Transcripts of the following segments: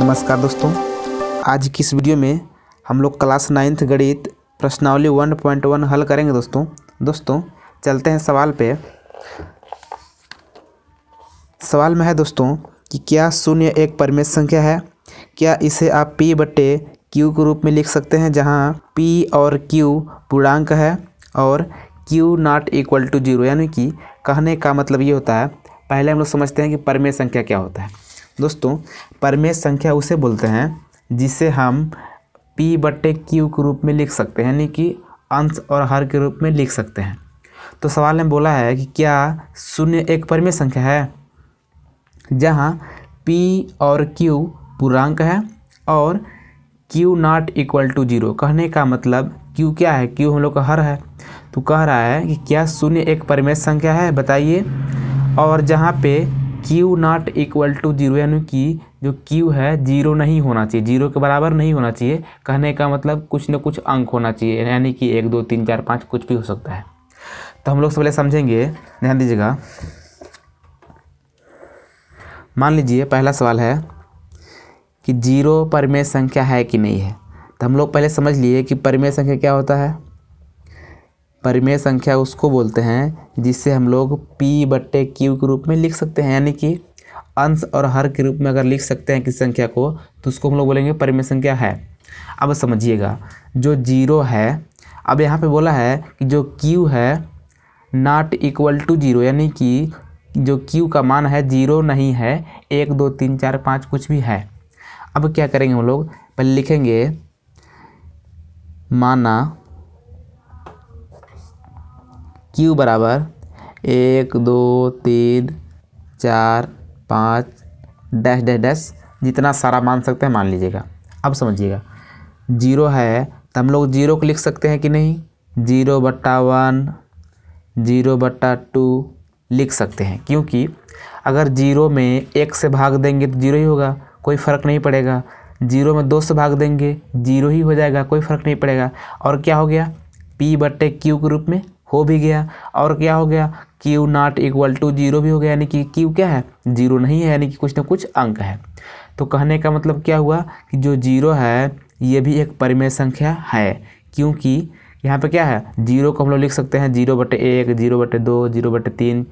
नमस्कार दोस्तों आज की इस वीडियो में हम लोग क्लास नाइन्थ गणित प्रश्नावली वन पॉइंट वन हल करेंगे दोस्तों दोस्तों चलते हैं सवाल पे सवाल में है दोस्तों कि क्या शून्य एक परमेश संख्या है क्या इसे आप पी बटे क्यू के रूप में लिख सकते हैं जहाँ पी और क्यू पूर्णांक है और Q not equal to zero यानी कि कहने का मतलब ये होता है पहले हम लोग समझते हैं कि परिमेय संख्या क्या होता है दोस्तों परमेय संख्या उसे बोलते हैं जिसे हम पी बट्टे क्यू के रूप में लिख सकते हैं यानी कि अंश और हर के रूप में लिख सकते हैं तो सवाल ने बोला है कि क्या शून्य एक परमेय संख्या है जहाँ पी और क्यू पूर्णांक है और Q not equal to zero कहने का मतलब q क्या है q हम लोग का हर है तो कह रहा है कि क्या शून्य एक परमेय संख्या है बताइए और जहाँ पे Q not equal to zero यानी कि जो क्यू है जीरो नहीं होना चाहिए जीरो के बराबर नहीं होना चाहिए कहने का मतलब कुछ न कुछ अंक होना चाहिए यानी कि एक दो तीन चार पाँच कुछ भी हो सकता है तो हम लोग सबसे पहले समझेंगे ध्यान दीजिएगा मान लीजिए पहला सवाल है कि जीरो परमेय संख्या है कि नहीं है तो हम लोग पहले समझ लिए कि परमेय संख्या क्या होता है परिमेय संख्या उसको बोलते हैं जिससे हम लोग पी बट्टे क्यू के रूप में लिख सकते हैं यानी कि अंश और हर के रूप में अगर लिख सकते हैं किसी संख्या को तो उसको हम लोग बोलेंगे परिमेय संख्या है अब समझिएगा जो जीरो है अब यहाँ पे बोला है कि जो क्यू है नॉट इक्वल टू जीरो यानी कि जो क्यू का मान है जीरो नहीं है एक दो तीन चार पाँच कुछ भी है अब क्या करेंगे हम लोग पहले लिखेंगे माना क्यू बराबर एक दो तीन चार पाँच डैश डैश डैश जितना सारा मान सकते हैं मान लीजिएगा अब समझिएगा जीरो है तो हम लोग जीरो को लिख सकते हैं कि नहीं जीरो बट्टा वन जीरो बट्टा टू लिख सकते हैं क्योंकि अगर जीरो में एक से भाग देंगे तो जीरो ही होगा कोई फ़र्क नहीं पड़ेगा जीरो में दो से भाग देंगे जीरो ही हो जाएगा कोई फ़र्क नहीं पड़ेगा और क्या हो गया पी बट्टे क्यू के रूप में हो भी गया और क्या हो गया Q not equal to zero भी हो गया यानी कि क्यू क्या है जीरो नहीं है यानी कि कुछ ना कुछ अंक है तो कहने का मतलब क्या हुआ कि जो जीरो है ये भी एक परिमेय संख्या है क्योंकि यहाँ पे क्या है जीरो को हम लोग लिख सकते हैं जीरो बटे एक जीरो बटे दो जीरो बटे तीन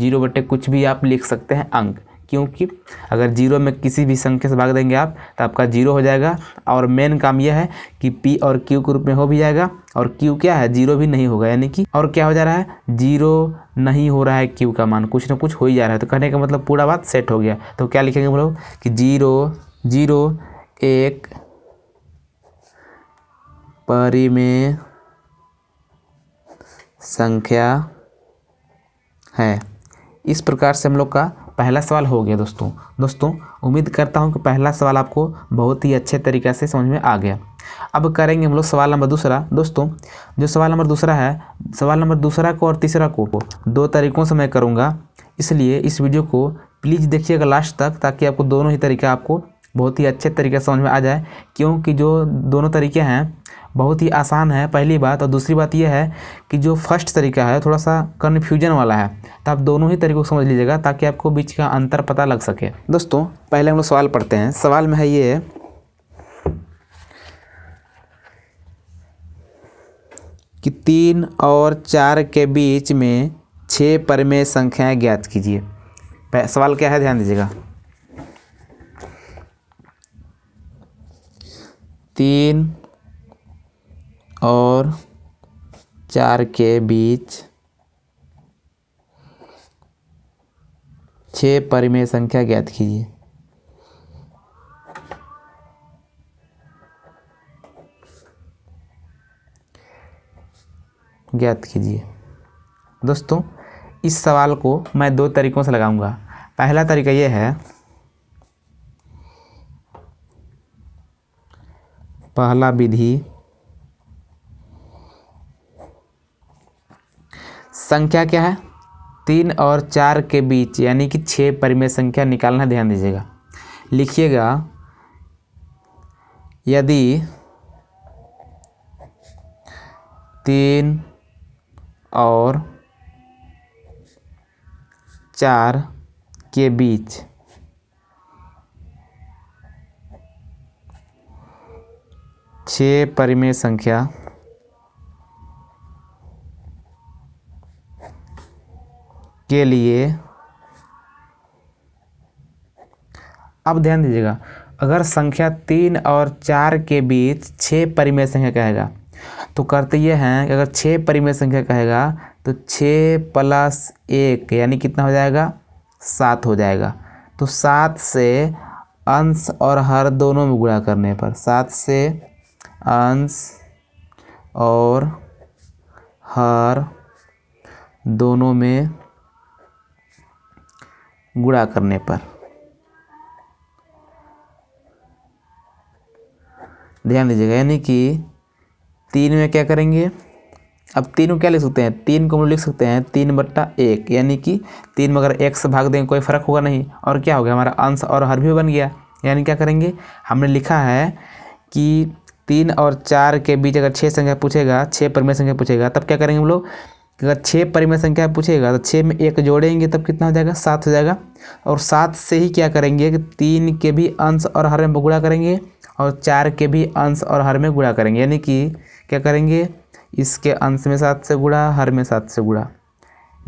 जीरो बटे कुछ भी आप लिख सकते हैं अंक क्योंकि अगर जीरो में किसी भी संख्या से भाग देंगे आप तो आपका जीरो हो जाएगा और मेन काम यह है कि पी और क्यू के रूप में हो भी जाएगा और क्यू क्या है जीरो भी नहीं होगा यानी कि और क्या हो जा रहा है जीरो नहीं हो रहा है क्यू का मान कुछ ना कुछ हो ही जा रहा है तो कहने का मतलब पूरा बात सेट हो गया तो क्या लिखेंगे बोलो कि जीरो जीरो एक परिमेय संख्या है इस प्रकार से हम लोग का पहला सवाल हो गया दोस्तों दोस्तों उम्मीद करता हूँ कि पहला सवाल आपको बहुत ही अच्छे तरीके से समझ में आ गया अब करेंगे हम लोग सवाल नंबर दूसरा दोस्तों जो सवाल नंबर दूसरा है सवाल नंबर दूसरा को और तीसरा को दो तरीक़ों से मैं करूँगा इसलिए इस वीडियो को प्लीज़ देखिएगा लास्ट तक ताकि आपको दोनों ही तरीका आपको बहुत ही अच्छे तरीके से समझ में आ जाए क्योंकि जो दोनों तरीके हैं बहुत ही आसान है पहली बात और दूसरी बात यह है कि जो फर्स्ट तरीका है थोड़ा सा कन्फ्यूजन वाला है तो आप दोनों ही तरीक़ों को समझ लीजिएगा ताकि आपको बीच का अंतर पता लग सके दोस्तों पहले हम लोग सवाल पढ़ते हैं सवाल में है ये कि तीन और चार के बीच में छः परमेय संख्याएं ज्ञात कीजिए सवाल क्या है ध्यान दीजिएगा तीन और चार के बीच छः परिमेय संख्या ज्ञात कीजिए ज्ञात कीजिए दोस्तों इस सवाल को मैं दो तरीक़ों से लगाऊंगा पहला तरीका यह है पहला विधि संख्या क्या है तीन और चार के बीच यानी कि छः परिमेय संख्या निकालना ध्यान दीजिएगा लिखिएगा यदि तीन और चार के बीच छः परिमेय संख्या के लिए अब ध्यान दीजिएगा अगर संख्या तीन और चार के बीच छः परिमेय संख्या कहेगा तो करते ये हैं कि अगर छः परिमेय संख्या कहेगा तो छः प्लस एक यानी कितना हो जाएगा सात हो जाएगा तो सात से अंश और हर दोनों में गुणा करने पर सात से अंश और हर दोनों में गुणा करने पर ध्यान दीजिएगा यानी कि तीन में क्या करेंगे अब तीन को क्या लिख सकते हैं तीन को हम लिख सकते हैं तीन बट्टा एक यानी कि तीन में अगर एक से भाग देंगे कोई फ़र्क होगा नहीं और क्या हो गया हमारा अंश और हर भी बन गया यानी क्या करेंगे हमने लिखा है कि तीन और चार के बीच अगर छः संख्या पूछेगा छः परमेय संख्या पूछेगा तब क्या करेंगे हम लोग अगर छः परिमेय संख्या पूछेगा तो छः में एक जोड़ेंगे तब कितना हो जाएगा सात हो जाएगा और सात से ही क्या करेंगे कि तीन के भी अंश और हर में गुणा करेंगे और चार के भी अंश और हर में गुणा करेंगे यानी कि क्या करेंगे इसके अंश में सात से गुणा हर में सात से गुणा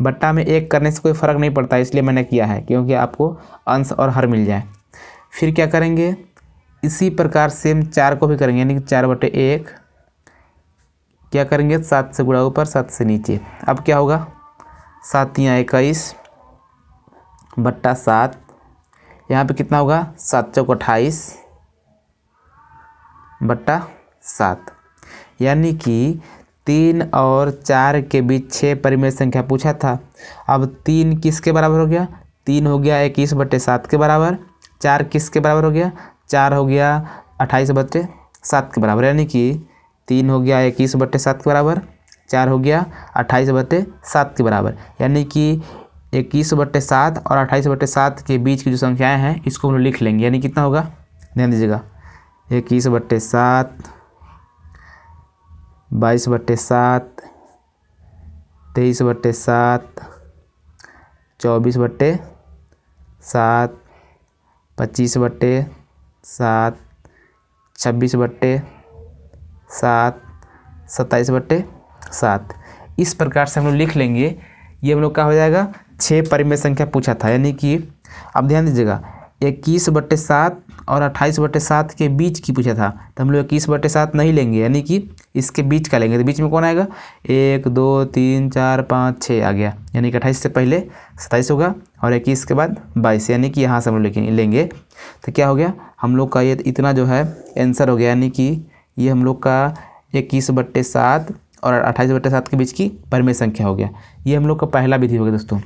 बट्टा में एक करने से कोई फ़र्क नहीं पड़ता इसलिए मैंने किया है क्योंकि आपको अंश और हर मिल जाए फिर क्या करेंगे इसी प्रकार सेम चार को भी करेंगे यानी कि चार बटे एक क्या करेंगे सात से गुड़ा ऊपर सात से नीचे अब क्या होगा सात या इक्कीस बट्टा सात यहाँ पे कितना होगा सात चौक अट्ठाईस बट्टा सात यानी कि तीन और चार के बीच छः परिमेय संख्या पूछा था अब तीन किसके बराबर हो गया तीन हो गया इक्कीस बट्टे सात के बराबर चार किसके बराबर हो गया चार हो गया अट्ठाईस बट्टे सात के बराबर यानी कि तीन हो गया इक्कीस बट्टे सात के बराबर चार हो गया अट्ठाईस बट्टे सात के बराबर यानी कि इक्कीस बट्टे सात और अट्ठाईस बट्टे सात के बीच की जो संख्याएं हैं इसको हम लिख लेंगे यानी कितना होगा ध्यान दीजिएगा इक्कीस बट्टे सात बाईस बट्टे सात तेईस बट्टे सात चौबीस बट्टे सात पच्चीस बट्टे सात छब्बीस बट्टे सात सत्ताईस बट्टे सात इस प्रकार से हम लोग लिख लेंगे ये हम लोग का हो जाएगा छः परिमेय संख्या पूछा था यानी कि अब ध्यान दीजिएगा इक्कीस बट्टे सात और अट्ठाईस बट्टे सात के बीच की पूछा था तो हम लोग इक्कीस बट्टे सात नहीं लेंगे यानी कि इसके बीच का लेंगे तो बीच में कौन आएगा एक दो तीन चार पाँच छः आ गया यानी कि अट्ठाईस से पहले सत्ताईस होगा और इक्कीस के बाद बाईस यानी कि यहाँ से हम लोग लेंगे तो क्या हो गया हम लोग का ये इतना जो है आंसर हो गया यानी कि ये हम लोग का इक्कीस बट्टे सात और अट्ठाईस बट्टे सात के बीच की परिमेय संख्या हो गया ये हम लोग का पहला विधि हो गया दोस्तों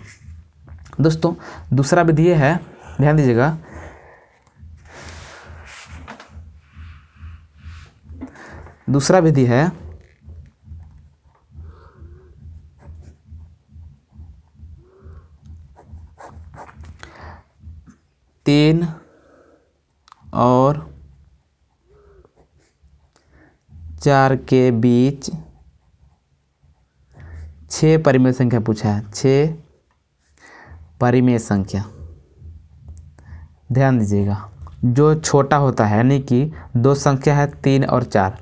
दोस्तों दूसरा विधि ये है ध्यान दीजिएगा दूसरा विधि है तीन और चार के बीच छः परिमेय संख्या पूछा है छः परिमेय संख्या ध्यान दीजिएगा जो छोटा होता है यानी कि दो संख्या है तीन और चार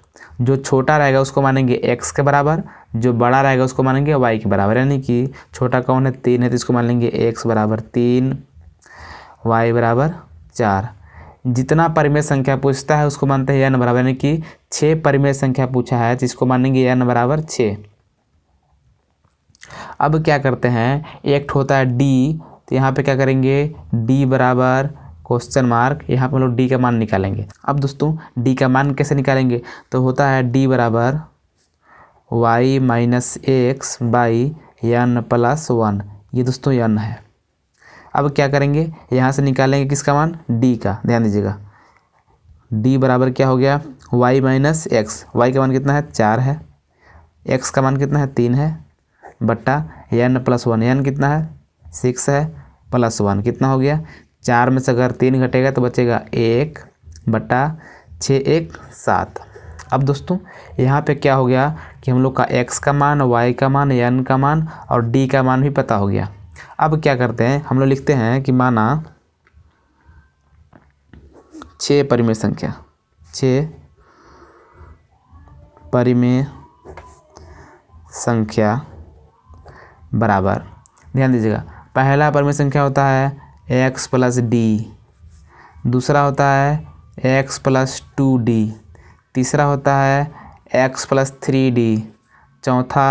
जो छोटा रहेगा उसको मानेंगे एक्स के बराबर जो बड़ा रहेगा उसको मानेंगे वाई के बराबर यानी कि छोटा कौन है तीन है तो इसको मान लेंगे एक्स बराबर तीन वाई बराबर चार जितना परिमेय संख्या पूछता है उसको मानते हैं एन बराबर यानी कि छः परिमेय संख्या पूछा है जिसको मानेंगे एन बराबर छः अब क्या करते हैं एक होता है डी तो यहाँ पे क्या करेंगे डी बराबर क्वेश्चन मार्क यहाँ पर हम लोग डी का मान निकालेंगे अब दोस्तों डी का मान कैसे निकालेंगे तो होता है डी बराबर Y minus X by N plus one ये दोस्तों एन है अब क्या करेंगे यहाँ से निकालेंगे किसका मान डी का ध्यान दीजिएगा डी बराबर क्या हो गया वाई माइनस एक्स वाई का मान कितना है चार है एक्स का मान कितना है तीन है बट्टा एन प्लस वन एन कितना है सिक्स है प्लस वन कितना हो गया चार में से अगर तीन घटेगा तो बचेगा एक बट्टा छः एक सात अब दोस्तों यहाँ पे क्या हो गया कि हम लोग का एक्स का मान वाई का मान एन का मान और डी का मान भी पता हो गया अब क्या करते हैं हम लोग लिखते हैं कि माना छ परिमेय संख्या छ परिमेय संख्या बराबर ध्यान दीजिएगा पहला परिमेय संख्या होता है एक्स प्लस डी दूसरा होता है एक्स प्लस टू डी तीसरा होता है एक्स प्लस थ्री डी चौथा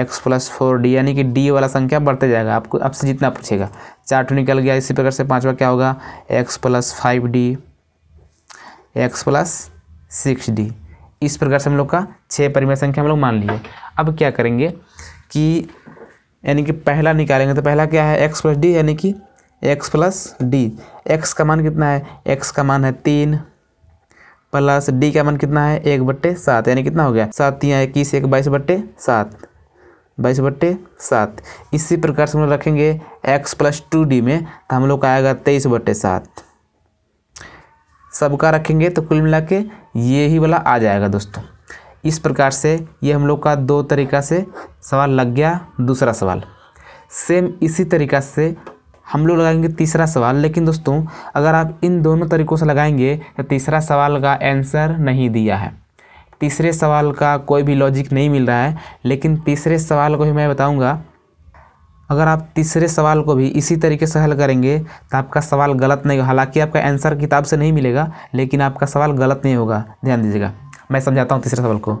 एक्स प्लस फोर डी यानी कि डी वाला संख्या बढ़ते जाएगा आपको आपसे जितना पूछेगा चार टू निकल गया इसी प्रकार से पाँचवा क्या होगा X plus five D X plus six D इस प्रकार से हम लोग का छः परिमेय संख्या हम लोग मान लिए अब क्या करेंगे कि यानी कि पहला निकालेंगे तो पहला क्या है एक्स प्लस डी यानी कि एक्स प्लस डी एक्स का मान कितना है एक्स का मान है तीन प्लस डी का मान कितना है एक बट्टे सात यानी कितना हो गया सात तीन इक्कीस एक बाईस बट्टे सात बाईस बट्टे सात इसी प्रकार से हम लोग रखेंगे एक्स प्लस टू डी में तो हम लोग का आएगा तेईस बट्टे सात सबका रखेंगे तो कुल मिला के ये ही वाला आ जाएगा दोस्तों इस प्रकार से ये हम लोग का दो तरीका से सवाल लग गया दूसरा सवाल सेम इसी तरीका से हम लोग लगाएंगे तीसरा सवाल लेकिन दोस्तों अगर आप इन दोनों तरीक़ों से लगाएंगे तो तीसरा सवाल का आंसर नहीं दिया है तीसरे सवाल का कोई भी लॉजिक नहीं मिल रहा है लेकिन तीसरे सवाल को ही मैं बताऊंगा अगर आप तीसरे सवाल को भी इसी तरीके से हल करेंगे तो आपका सवाल गलत नहीं होगा हालांकि आपका आंसर किताब से नहीं मिलेगा लेकिन आपका सवाल गलत नहीं होगा ध्यान दीजिएगा मैं समझाता हूँ तीसरे सवाल को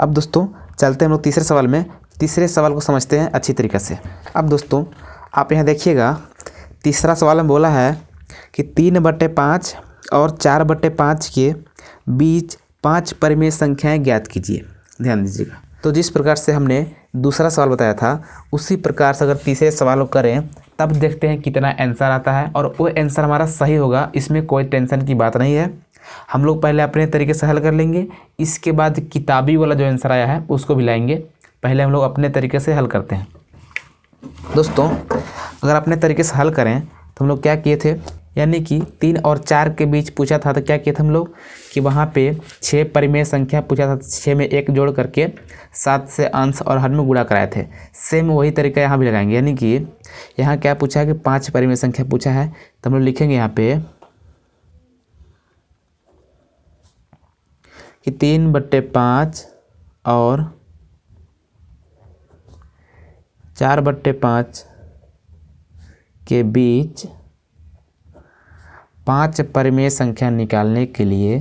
अब दोस्तों चलते हैं हम लोग तीसरे सवाल में तीसरे सवाल को समझते हैं अच्छी तरीके से अब दोस्तों आप यहाँ देखिएगा तीसरा सवाल में बोला है कि तीन बटे पाँच और चार बटे पाँच के बीच पाँच परिमेय संख्याएं ज्ञात कीजिए ध्यान दीजिएगा तो जिस प्रकार से हमने दूसरा सवाल बताया था उसी प्रकार से अगर तीसरे सवाल करें तब देखते हैं कितना आंसर आता है और वो आंसर हमारा सही होगा इसमें कोई टेंशन की बात नहीं है हम लोग पहले अपने तरीके से हल कर लेंगे इसके बाद किताबी वाला जो आंसर आया है उसको भी लाएंगे पहले हम लोग अपने तरीके से हल करते हैं दोस्तों अगर अपने तरीके से हल करें तो हम लोग क्या किए थे यानी कि तीन और चार के बीच पूछा था तो क्या किए थे हम लोग कि वहाँ पे छः परिमेय संख्या पूछा था तो छः में एक जोड़ करके सात से अंश और हर में गुड़ा कराए थे सेम वही तरीका यहाँ भी लगाएंगे यानी कि यहाँ क्या पूछा है कि पाँच परिमेय संख्या पूछा है तो हम लोग लिखेंगे यहाँ पे कि तीन बट्टे पाँच और चार बट्टे पाँच के बीच पांच परिमेय संख्या निकालने के लिए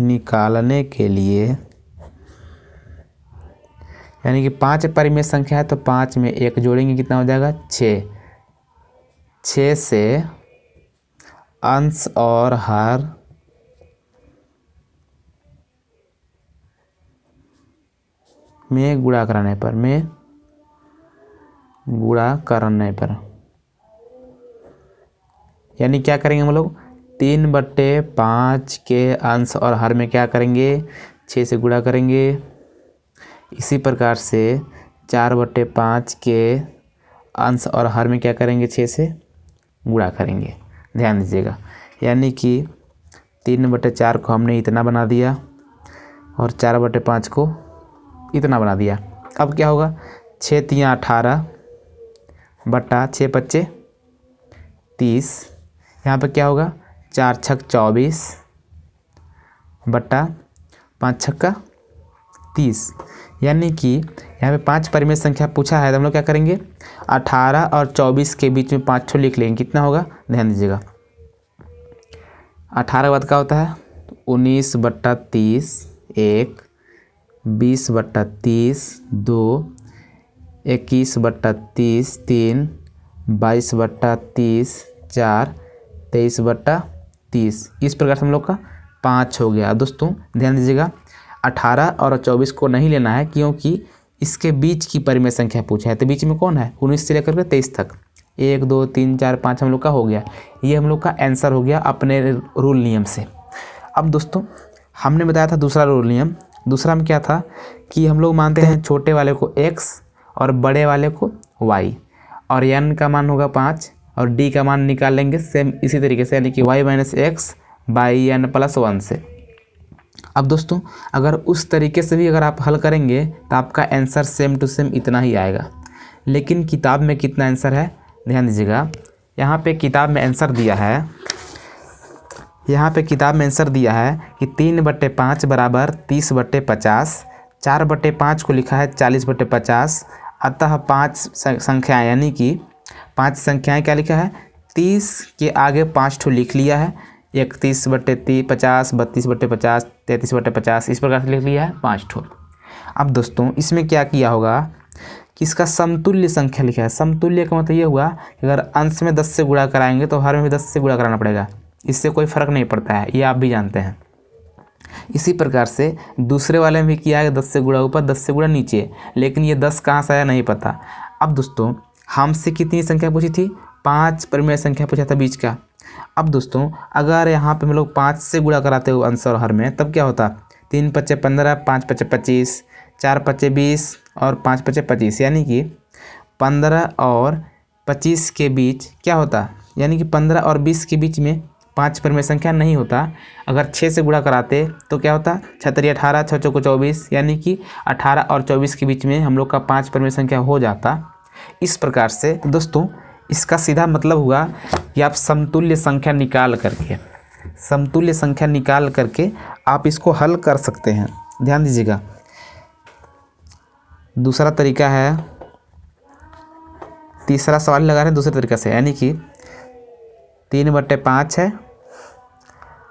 निकालने के लिए यानी कि पांच परिमेय संख्या है तो पांच में एक जोड़ेंगे कितना हो जाएगा छः छः से अंश और हर में गुड़ा कराने पर में गुड़ा करने पर यानी क्या करेंगे हम लोग तीन बट्टे पाँच के अंश और हर में क्या करेंगे छः से गुड़ा करेंगे इसी प्रकार से चार बट्टे पाँच के अंश और हर में क्या करेंगे छः से गुड़ा करेंगे ध्यान दीजिएगा यानी कि तीन बटे चार को हमने इतना बना दिया और चार बटे पाँच को इतना बना दिया अब क्या होगा छः तिया अठारह बट्टा छः पच्चे तीस यहाँ पर क्या होगा चार छक चौबीस बट्टा पाँच छक्का तीस यानी कि यहाँ पे पांच परिमेय संख्या पूछा है तो हम लोग क्या करेंगे अठारह और चौबीस के बीच में पाँच छो लिख लेंगे कितना होगा ध्यान दीजिएगा अठारह बाद का होता है उन्नीस बट्टा तीस एक बीस बट्टा तीस दो इक्कीस बट्टा तीस तीन बाईस बट्टा तीस चार तेईस बट्टा तीस इस प्रकार से हम लोग का पाँच हो गया दोस्तों ध्यान दीजिएगा अठारह और चौबीस को नहीं लेना है क्योंकि इसके बीच की परिमेय संख्या पूछा है तो बीच में कौन है उन्नीस से लेकर के तेईस तक एक दो तीन चार पाँच हम लोग का हो गया ये हम लोग का आंसर हो गया अपने रूल नियम से अब दोस्तों हमने बताया था दूसरा रूल नियम दूसरा में क्या था कि हम लोग मानते हैं छोटे वाले को एक्स और बड़े वाले को वाई और एन का मान होगा पाँच और डी का मान निकाल लेंगे सेम इसी तरीके से यानी कि Y minus X by N plus one से अब दोस्तों अगर उस तरीके से भी अगर आप हल करेंगे तो आपका आंसर सेम टू सेम इतना ही आएगा लेकिन किताब में कितना आंसर है ध्यान दीजिएगा यहाँ पे किताब में आंसर दिया है यहाँ पे किताब में आंसर दिया है कि तीन बट्टे पाँच बराबर तीस बट्टे पचास चार बट्टे पाँच को लिखा है चालीस बट्टे पचास अतः पाँच संख्याएँ यानी कि पाँच संख्याएँ क्या लिखा है तीस के आगे पाँच ठो लिख लिया है इकतीस बट्टे ती पचास बत्तीस बट्टे पचास तैंतीस बट्टे पचास इस प्रकार से लिख लिया है पाँच ठो अब दोस्तों इसमें क्या किया होगा कि इसका समतुल्य संख्या लिखा है समतुल्य का मतलब ये हुआ कि अगर अंश में दस से गुणा कराएंगे तो हर में भी दस से गुणा कराना पड़ेगा इससे कोई फ़र्क नहीं पड़ता है ये आप भी जानते हैं इसी प्रकार से दूसरे वाले में भी किया है दस से गुड़ा ऊपर दस से गुड़ा नीचे लेकिन ये दस कहाँ से आया नहीं पता अब दोस्तों हमसे कितनी संख्या पूछी थी पाँच परिमेय संख्या पूछा था बीच का अब दोस्तों अगर यहाँ पे हम लोग पाँच से गुड़ा कराते हो आंसर हर में तब क्या होता तीन पच्चे पंद्रह पाँच पच्चे पच्चीस चार पच्चे बीस और पाँच पच्चे पच्चीस यानी कि पंद्रह और पच्चीस के बीच क्या होता यानी कि पंद्रह और बीस के बीच में पाँच पर में संख्या नहीं होता अगर छः से गुणा कराते तो क्या होता छतरी अठारह छः चौको चौबीस यानी कि अठारह और चौबीस के बीच में हम लोग का पाँच पर में संख्या हो जाता इस प्रकार से तो दोस्तों इसका सीधा मतलब हुआ कि आप समतुल्य संख्या निकाल करके समतुल्य संख्या निकाल करके आप इसको हल कर सकते हैं ध्यान दीजिएगा दूसरा तरीका है तीसरा सवाल लगा रहे हैं दूसरे तरीके से यानी कि तीन बट्टे पाँच है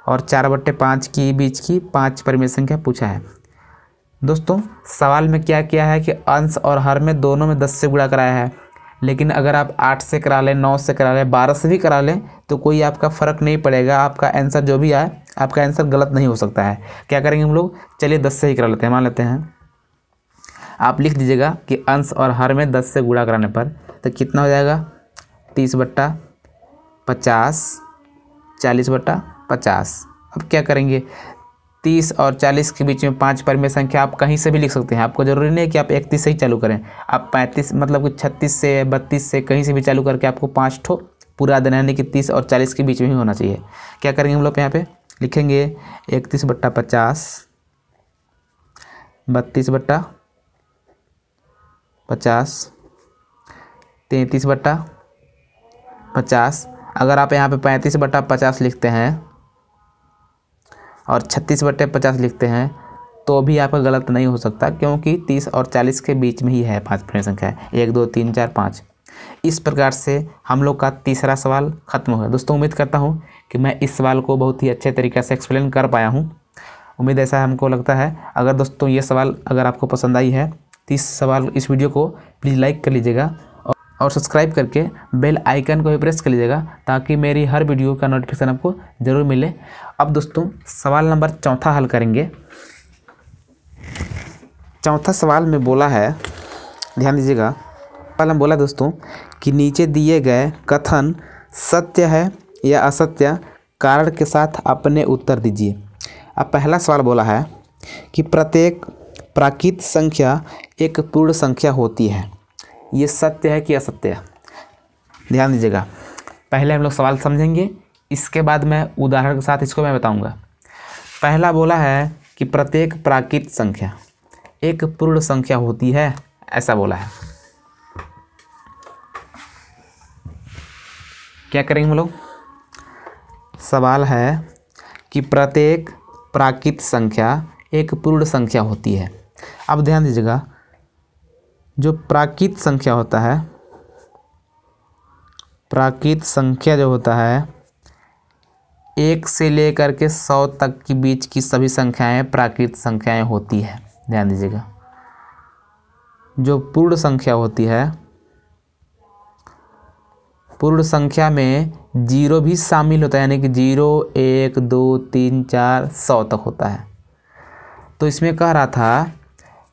और चार बट्टे पाँच की बीच की पाँच परिमेय संख्या पूछा है दोस्तों सवाल में क्या किया है कि अंश और हर में दोनों में दस से गुणा कराया है लेकिन अगर आप आठ से करा लें नौ से करा लें बारह से भी करा लें तो कोई आपका फ़र्क नहीं पड़ेगा आपका आंसर जो भी आए आपका आंसर गलत नहीं हो सकता है क्या करेंगे हम लोग चलिए दस से ही करा लेते हैं मान लेते हैं आप लिख दीजिएगा कि अंश और हर में दस से गुणा कराने पर तो कितना हो जाएगा तीस बट्टा पचास चालीस बट्टा पचास अब क्या करेंगे तीस और चालीस के बीच में पाँच परिमेय संख्या आप कहीं से भी लिख सकते हैं आपको ज़रूरी नहीं है कि आप इकतीस से ही चालू करें आप पैंतीस मतलब कि छत्तीस से बत्तीस से कहीं से भी चालू करके आपको पाँच ठो पूरा देना यानी कि तीस और चालीस के बीच में ही होना चाहिए क्या करेंगे हम लोग यहाँ पे लिखेंगे इकतीस बट्टा पचास बत्तीस बट्टा पचास तैंतीस बट्टा पचास अगर आप यहाँ पे पैंतीस बट्टा पचास लिखते हैं और छत्तीस बटे पचास लिखते हैं तो भी आपका गलत नहीं हो सकता क्योंकि तीस और चालीस के बीच में ही है पाँच फ्रेंड संख्या एक दो तीन चार पाँच इस प्रकार से हम लोग का तीसरा सवाल खत्म हुआ दोस्तों उम्मीद करता हूँ कि मैं इस सवाल को बहुत ही अच्छे तरीके से एक्सप्लेन कर पाया हूँ उम्मीद ऐसा हमको लगता है अगर दोस्तों ये सवाल अगर आपको पसंद आई है तो इस सवाल इस वीडियो को प्लीज़ लाइक कर लीजिएगा और सब्सक्राइब करके बेल आइकन को भी प्रेस कर लीजिएगा ताकि मेरी हर वीडियो का नोटिफिकेशन आपको ज़रूर मिले अब दोस्तों सवाल नंबर चौथा हल करेंगे चौथा सवाल में बोला है ध्यान दीजिएगा पहले हम बोला दोस्तों कि नीचे दिए गए कथन सत्य है या असत्य कारण के साथ अपने उत्तर दीजिए अब पहला सवाल बोला है कि प्रत्येक प्राकृत संख्या एक पूर्ण संख्या होती है ये सत्य है कि असत्य है ध्यान दीजिएगा पहले हम लोग सवाल समझेंगे इसके बाद मैं उदाहरण के साथ इसको मैं बताऊंगा पहला बोला है कि प्रत्येक प्राकृत संख्या एक पूर्ण संख्या होती है ऐसा बोला है क्या करेंगे हम लोग सवाल है कि प्रत्येक प्राकृत संख्या एक पूर्ण संख्या होती है अब ध्यान दीजिएगा जो प्राकृत संख्या होता है प्राकृत संख्या जो होता है एक से लेकर के सौ तक के बीच की सभी संख्याएं प्राकृत संख्याएं होती है ध्यान दीजिएगा जो पूर्ण संख्या होती है पूर्ण संख्या में जीरो भी शामिल होता है यानी कि जीरो एक दो तीन चार सौ तक होता है तो इसमें कह रहा था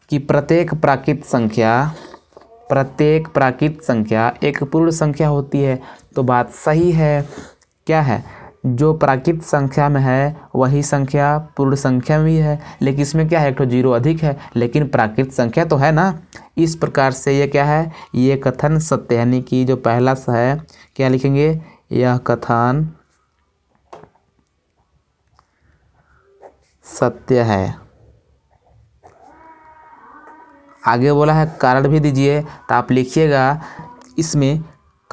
कि प्रत्येक प्राकृत संख्या प्रत्येक प्राकृत संख्या एक पूर्ण संख्या होती है तो बात सही है क्या है जो प्राकृत संख्या में है वही संख्या पूर्ण संख्या में भी है लेकिन इसमें क्या है एक तो जीरो अधिक है लेकिन प्राकृत संख्या तो है ना इस प्रकार से ये क्या है ये कथन सत्य यानी कि जो पहला है क्या लिखेंगे यह कथन सत्य है आगे बोला है कारण भी दीजिए तो आप लिखिएगा इसमें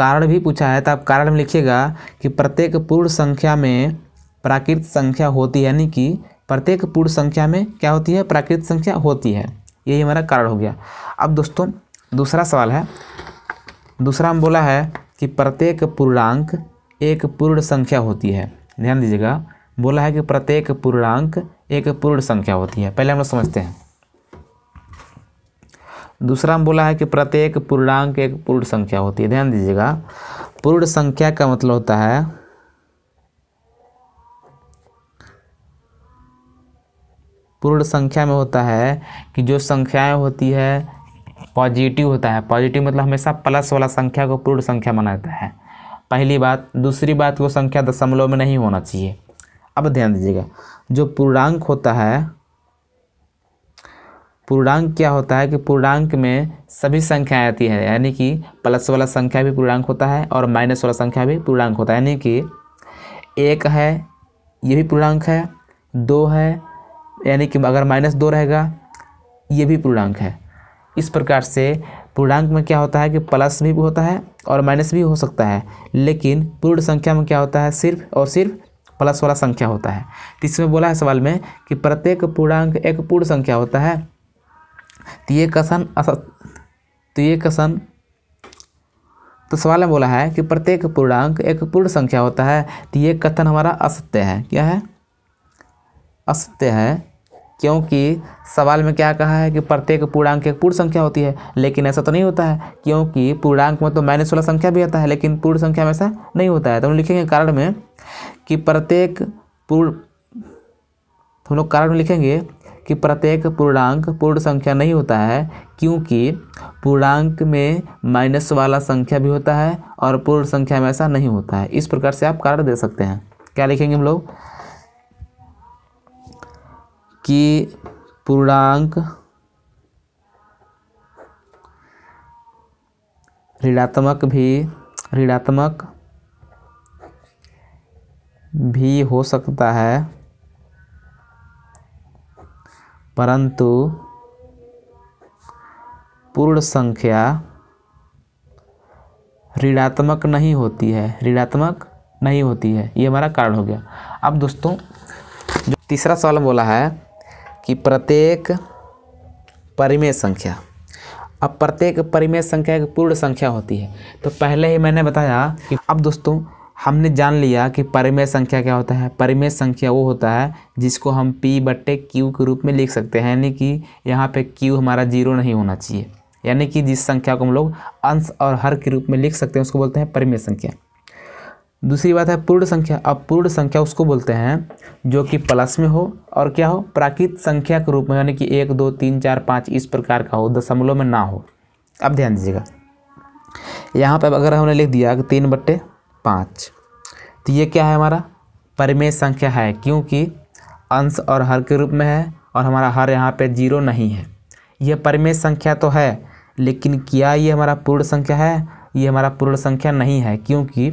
कारण भी पूछा है तो आप कारण में लिखिएगा कि प्रत्येक पूर्ण संख्या में प्राकृत संख्या होती है यानी कि प्रत्येक पूर्ण संख्या में क्या होती है प्राकृत संख्या होती है यही हमारा कारण हो गया अब दोस्तों दूसरा सवाल है दूसरा हम बोला है कि प्रत्येक पूर्णांक एक पूर्ण संख्या होती है ध्यान दीजिएगा बोला है कि प्रत्येक पूर्णांक एक पूर्ण संख्या होती है पहले हम लोग समझते हैं दूसरा में बोला है कि प्रत्येक पूर्णांक एक पूर्ण संख्या होती है ध्यान दीजिएगा पूर्ण संख्या का मतलब होता है पूर्ण संख्या में होता है कि जो संख्याएं होती है पॉजिटिव होता है पॉजिटिव मतलब हमेशा प्लस वाला संख्या को पूर्ण संख्या माना जाता है पहली बात दूसरी बात वो संख्या दशमलव में नहीं होना चाहिए अब ध्यान दीजिएगा जो पूर्णांक होता है पूर्णांक क्या होता है कि पूर्णांक में सभी संख्याएं आती है यानी कि प्लस वाला संख्या भी पूर्णांक होता है और माइनस वाला संख्या भी पूर्णांक होता है यानी कि एक है ये भी पूर्णांक है दो है यानी कि अगर माइनस दो रहेगा ये भी पूर्णांक है इस प्रकार से पूर्णांक में क्या होता है कि प्लस भी होता है और माइनस भी हो सकता है लेकिन पूर्ण संख्या में क्या होता है सिर्फ और सिर्फ प्लस वाला संख्या होता है तो इसमें बोला है सवाल में कि प्रत्येक पूर्णांक एक पूर्ण संख्या होता है ये कसन असत तो सवाल में बोला है कि प्रत्येक पूर्णांक एक पूर्ण संख्या होता है तो ये कथन हमारा असत्य है क्या है असत्य है क्योंकि सवाल में क्या कहा है कि प्रत्येक पूर्णांक एक पूर्ण संख्या होती है लेकिन ऐसा तो नहीं होता है क्योंकि पूर्णांक में तो माइनस वाला संख्या भी आता है लेकिन पूर्ण संख्या में ऐसा नहीं होता है तो हम लिखेंगे कारण में कि प्रत्येक पूर्ण हम लोग कारण में लिखेंगे कि प्रत्येक पूर्णांक पूर्ण संख्या नहीं होता है क्योंकि पूर्णांक में माइनस वाला संख्या भी होता है और पूर्ण संख्या में ऐसा नहीं होता है इस प्रकार से आप कारण दे सकते हैं क्या लिखेंगे हम लोग कि पूर्णांक ऋणात्मक भी ऋणात्मक भी हो सकता है परंतु पूर्ण संख्या ऋणात्मक नहीं होती है ऋणात्मक नहीं होती है ये हमारा कारण हो गया अब दोस्तों जो तीसरा सवाल बोला है कि प्रत्येक परिमेय संख्या अब प्रत्येक परिमेय संख्या एक पूर्ण संख्या होती है तो पहले ही मैंने बताया कि अब दोस्तों हमने जान लिया कि परिमेय संख्या क्या होता है परिमेय संख्या वो होता है जिसको हम p बट्टे क्यू के रूप में लिख सकते हैं यानी कि यहाँ पे q हमारा जीरो नहीं होना चाहिए यानी कि जिस संख्या को हम लोग अंश और हर के रूप में लिख सकते हैं उसको बोलते हैं परिमेय संख्या दूसरी बात है पूर्ण संख्या अब पूर्ण संख्या उसको बोलते हैं जो कि प्लस में हो और क्या हो प्राकृत संख्या के रूप में यानी कि एक दो तीन चार पाँच इस प्रकार का हो दशमलव में ना हो अब ध्यान दीजिएगा यहाँ पर अगर हमने लिख दिया कि तीन बट्टे पाँच तो ये क्या है हमारा परिमेय संख्या है क्योंकि अंश और हर के रूप में है और हमारा हर यहाँ पे जीरो नहीं है यह परिमेय संख्या तो है लेकिन क्या ये हमारा पूर्ण संख्या है ये हमारा पूर्ण संख्या नहीं है क्योंकि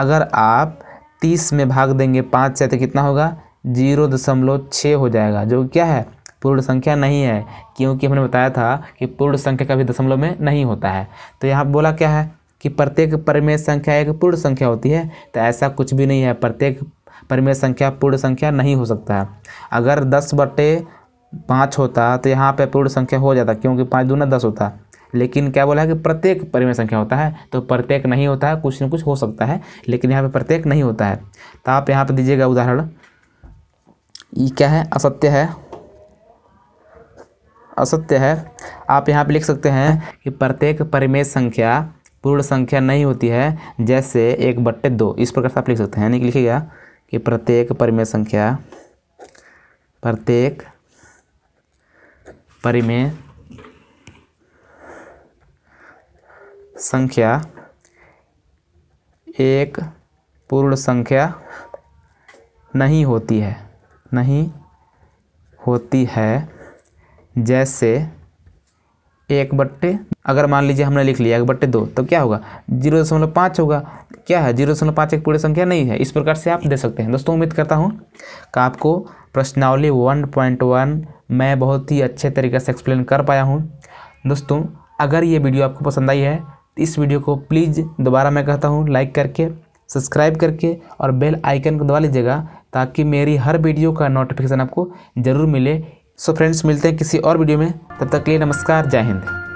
अगर आप तीस में भाग देंगे पाँच से तो कितना होगा जीरो दशमलव छः हो जाएगा जो क्या है पूर्ण संख्या नहीं है क्योंकि हमने बताया था कि पूर्ण संख्या कभी दशमलव में नहीं होता है तो यहाँ बोला क्या है कि प्रत्येक परिमेय संख्या एक पूर्ण संख्या होती है तो ऐसा कुछ भी नहीं है प्रत्येक परिमेय संख्या पूर्ण संख्या नहीं हो सकता है अगर दस बटे पाँच होता तो यहाँ पे पूर्ण संख्या हो जाता क्योंकि पाँच दूना दस होता लेकिन क्या बोला है कि प्रत्येक परिमेय संख्या होता है तो प्रत्येक नहीं होता है कुछ न कुछ हो सकता है लेकिन यहाँ पर प्रत्येक नहीं होता है तो आप यहाँ पर दीजिएगा उदाहरण ये क्या है असत्य है असत्य है आप यहाँ पर लिख सकते हैं कि प्रत्येक परिमेय संख्या पूर्ण संख्या नहीं होती है जैसे एक बट्टे दो इस प्रकार से आप लिख सकते हैं यानी कि लिखेगा कि प्रत्येक परिमेय संख्या प्रत्येक परिमेय संख्या एक पूर्ण संख्या नहीं होती है नहीं होती है जैसे एक बट्टे अगर मान लीजिए हमने लिख लिया एक बट्टे दो तो क्या होगा जीरो दशमलव पाँच होगा क्या है जीरो दशमलव पाँच एक पूरी संख्या नहीं है इस प्रकार से आप दे सकते हैं दोस्तों उम्मीद करता हूँ कि आपको प्रश्नावली वन पॉइंट वन मैं बहुत ही अच्छे तरीके से एक्सप्लेन कर पाया हूँ दोस्तों अगर ये वीडियो आपको पसंद आई है तो इस वीडियो को प्लीज़ दोबारा मैं कहता हूँ लाइक करके सब्सक्राइब करके और बेल आइकन को दबा लीजिएगा ताकि मेरी हर वीडियो का नोटिफिकेशन आपको ज़रूर मिले सो फ्रेंड्स मिलते हैं किसी और वीडियो में तब तक के लिए नमस्कार जय हिंद